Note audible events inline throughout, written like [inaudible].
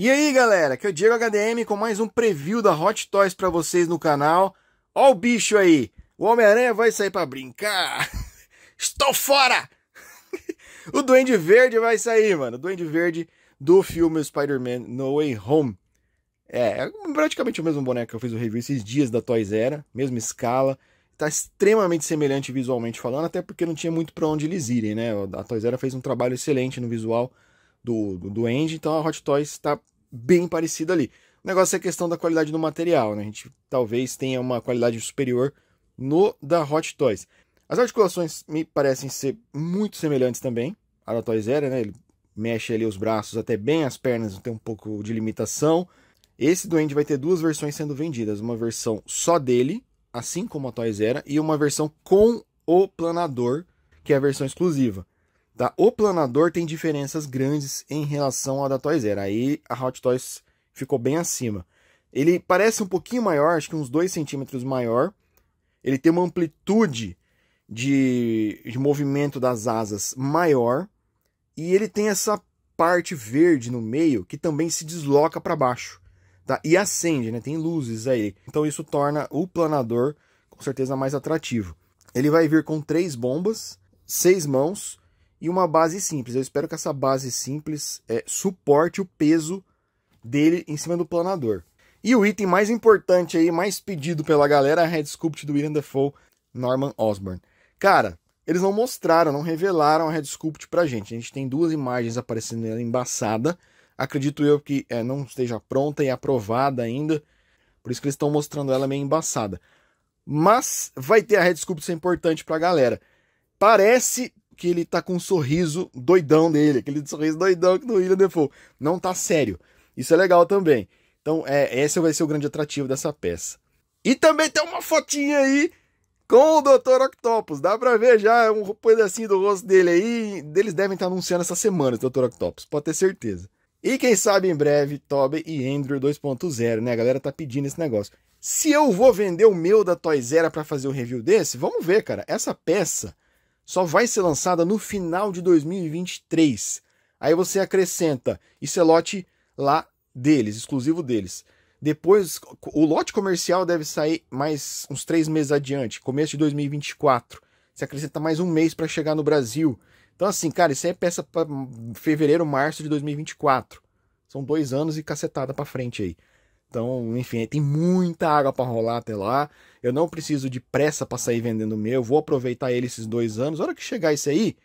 E aí galera, que é o Diego HDM com mais um preview da Hot Toys para vocês no canal. Ó o bicho aí, o Homem-Aranha vai sair para brincar. [laughs] Estou fora! [laughs] o Duende Verde vai sair, mano. O Duende Verde do filme Spider-Man No Way Home. É, é praticamente o mesmo boneco que eu fiz o review esses dias da Toys Era, mesma escala. Tá extremamente semelhante visualmente falando, até porque não tinha muito para onde eles irem, né? A Toys Era fez um trabalho excelente no visual do, do, do Andy, então a Hot Toys está bem parecido ali. O negócio é a questão da qualidade do material, né? A gente talvez tenha uma qualidade superior no da Hot Toys. As articulações me parecem ser muito semelhantes também. A da Toys Era, né? Ele mexe ali os braços até bem, as pernas tem um pouco de limitação. Esse Duende vai ter duas versões sendo vendidas. Uma versão só dele, assim como a Toys Era, e uma versão com o planador, que é a versão exclusiva. Tá? O planador tem diferenças grandes em relação ao da Toys R. Aí a Hot Toys ficou bem acima. Ele parece um pouquinho maior, acho que uns 2 centímetros maior. Ele tem uma amplitude de, de movimento das asas maior. E ele tem essa parte verde no meio que também se desloca para baixo. Tá? E acende, né? tem luzes aí. Então isso torna o planador com certeza mais atrativo. Ele vai vir com três bombas, seis mãos e uma base simples. Eu espero que essa base simples é, suporte o peso dele em cima do planador. E o item mais importante aí, mais pedido pela galera, é a Red sculpt do William Dafoe, Norman Osborn. Cara, eles não mostraram, não revelaram a Red sculpt pra gente. A gente tem duas imagens aparecendo nela embaçada. Acredito eu que é, não esteja pronta e aprovada ainda. Por isso que eles estão mostrando ela meio embaçada. Mas vai ter a Red sculpt, isso é importante pra galera. Parece que ele tá com um sorriso doidão dele, aquele sorriso doidão que do William Defoe. Não tá sério. Isso é legal também. Então, é, esse vai ser o grande atrativo dessa peça. E também tem uma fotinha aí com o Dr. Octopus. Dá pra ver já é um pedacinho do rosto dele aí. Eles devem estar anunciando essa semana o Dr. Octopus, pode ter certeza. E quem sabe em breve, Toby e Andrew 2.0, né? A galera tá pedindo esse negócio. Se eu vou vender o meu da Toys Zera pra fazer um review desse, vamos ver, cara. Essa peça só vai ser lançada no final de 2023. Aí você acrescenta, isso é lote lá deles, exclusivo deles. Depois, o lote comercial deve sair mais uns três meses adiante, começo de 2024. Você acrescenta mais um mês para chegar no Brasil. Então, assim, cara, isso aí é peça para fevereiro, março de 2024. São dois anos e cacetada para frente aí. Então, enfim, tem muita água para rolar até lá. Eu não preciso de pressa para sair vendendo o meu. Vou aproveitar ele esses dois anos. A hora que chegar esse aí,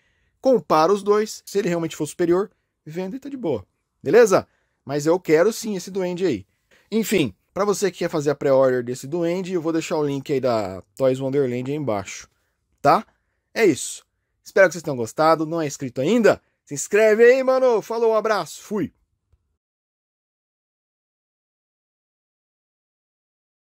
compara os dois. Se ele realmente for superior, vendo e tá de boa. Beleza? Mas eu quero sim esse duende aí. Enfim, para você que quer fazer a pré-order desse duende, eu vou deixar o link aí da Toys Wonderland aí embaixo. Tá? É isso. Espero que vocês tenham gostado. Não é inscrito ainda? Se inscreve aí, mano. Falou, um abraço. Fui.